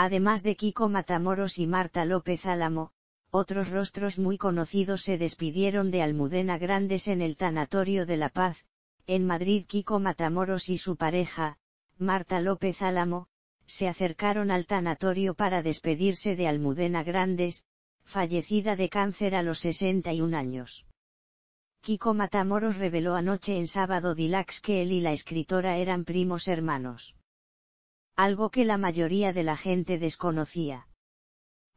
Además de Kiko Matamoros y Marta López Álamo, otros rostros muy conocidos se despidieron de Almudena Grandes en el Tanatorio de la Paz, en Madrid Kiko Matamoros y su pareja, Marta López Álamo, se acercaron al tanatorio para despedirse de Almudena Grandes, fallecida de cáncer a los 61 años. Kiko Matamoros reveló anoche en Sábado Dilax que él y la escritora eran primos hermanos algo que la mayoría de la gente desconocía.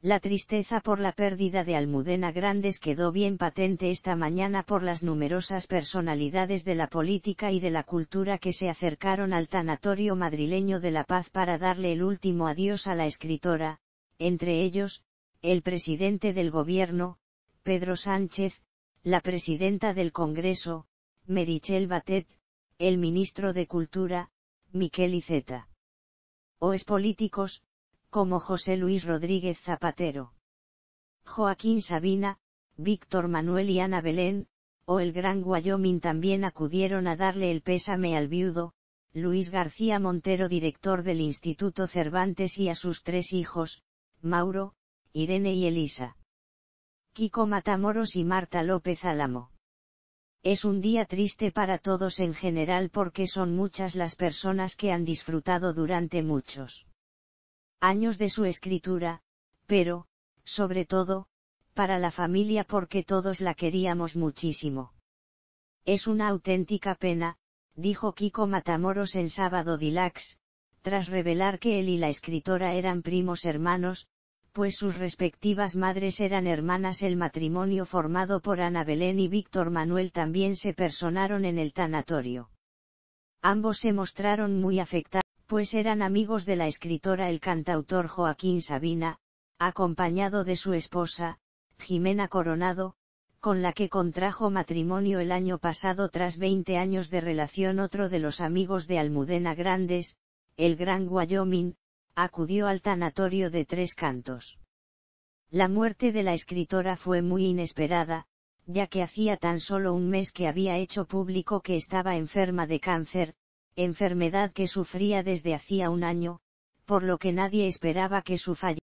La tristeza por la pérdida de Almudena Grandes quedó bien patente esta mañana por las numerosas personalidades de la política y de la cultura que se acercaron al tanatorio madrileño de La Paz para darle el último adiós a la escritora, entre ellos, el presidente del gobierno, Pedro Sánchez, la presidenta del Congreso, Merichel Batet, el ministro de Cultura, Miquel Iceta o políticos, como José Luis Rodríguez Zapatero. Joaquín Sabina, Víctor Manuel y Ana Belén, o el Gran Guayomín también acudieron a darle el pésame al viudo, Luis García Montero director del Instituto Cervantes y a sus tres hijos, Mauro, Irene y Elisa. Kiko Matamoros y Marta López Álamo. Es un día triste para todos en general porque son muchas las personas que han disfrutado durante muchos años de su escritura, pero, sobre todo, para la familia porque todos la queríamos muchísimo. Es una auténtica pena, dijo Kiko Matamoros en Sábado Dilax, tras revelar que él y la escritora eran primos hermanos, pues sus respectivas madres eran hermanas. El matrimonio formado por Ana Belén y Víctor Manuel también se personaron en el tanatorio. Ambos se mostraron muy afectados, pues eran amigos de la escritora el cantautor Joaquín Sabina, acompañado de su esposa, Jimena Coronado, con la que contrajo matrimonio el año pasado tras 20 años de relación otro de los amigos de Almudena Grandes, el Gran Wyoming, acudió al tanatorio de Tres Cantos. La muerte de la escritora fue muy inesperada, ya que hacía tan solo un mes que había hecho público que estaba enferma de cáncer, enfermedad que sufría desde hacía un año, por lo que nadie esperaba que su fallecimiento